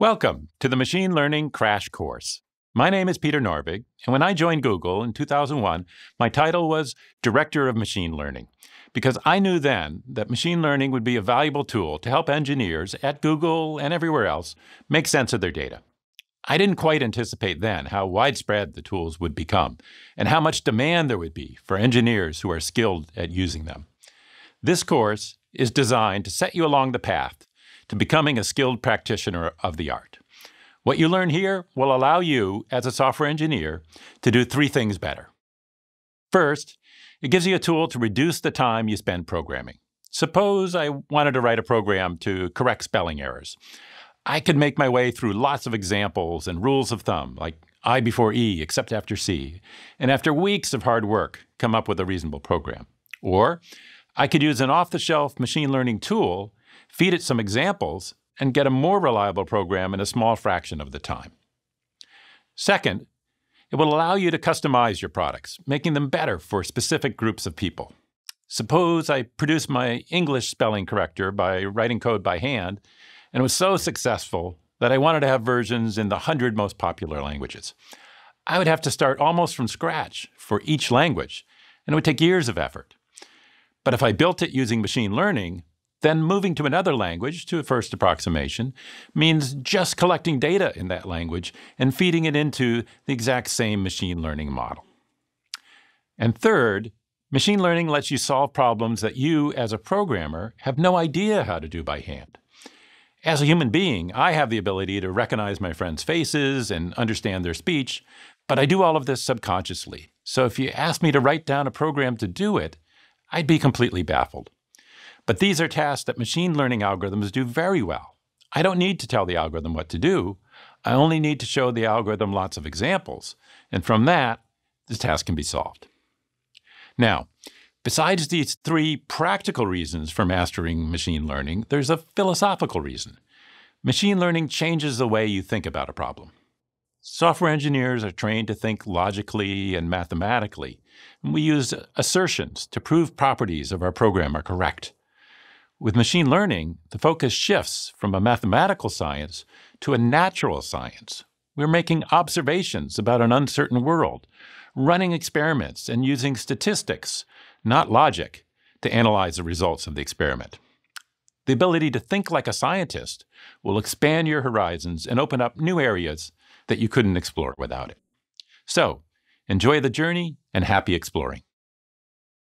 Welcome to the Machine Learning Crash Course. My name is Peter Norvig, and when I joined Google in 2001, my title was Director of Machine Learning, because I knew then that machine learning would be a valuable tool to help engineers at Google and everywhere else make sense of their data. I didn't quite anticipate then how widespread the tools would become and how much demand there would be for engineers who are skilled at using them. This course is designed to set you along the path to becoming a skilled practitioner of the art. What you learn here will allow you, as a software engineer, to do three things better. First, it gives you a tool to reduce the time you spend programming. Suppose I wanted to write a program to correct spelling errors. I could make my way through lots of examples and rules of thumb, like I before E except after C, and after weeks of hard work, come up with a reasonable program. Or I could use an off-the-shelf machine learning tool feed it some examples, and get a more reliable program in a small fraction of the time. Second, it will allow you to customize your products, making them better for specific groups of people. Suppose I produce my English spelling corrector by writing code by hand, and it was so successful that I wanted to have versions in the 100 most popular languages. I would have to start almost from scratch for each language, and it would take years of effort. But if I built it using machine learning, then moving to another language, to a first approximation, means just collecting data in that language and feeding it into the exact same machine learning model. And third, machine learning lets you solve problems that you, as a programmer, have no idea how to do by hand. As a human being, I have the ability to recognize my friends' faces and understand their speech, but I do all of this subconsciously. So if you asked me to write down a program to do it, I'd be completely baffled. But these are tasks that machine learning algorithms do very well. I don't need to tell the algorithm what to do. I only need to show the algorithm lots of examples. And from that, the task can be solved. Now, besides these three practical reasons for mastering machine learning, there's a philosophical reason. Machine learning changes the way you think about a problem. Software engineers are trained to think logically and mathematically. And we use assertions to prove properties of our program are correct. With machine learning, the focus shifts from a mathematical science to a natural science. We're making observations about an uncertain world, running experiments, and using statistics, not logic, to analyze the results of the experiment. The ability to think like a scientist will expand your horizons and open up new areas that you couldn't explore without it. So, enjoy the journey and happy exploring.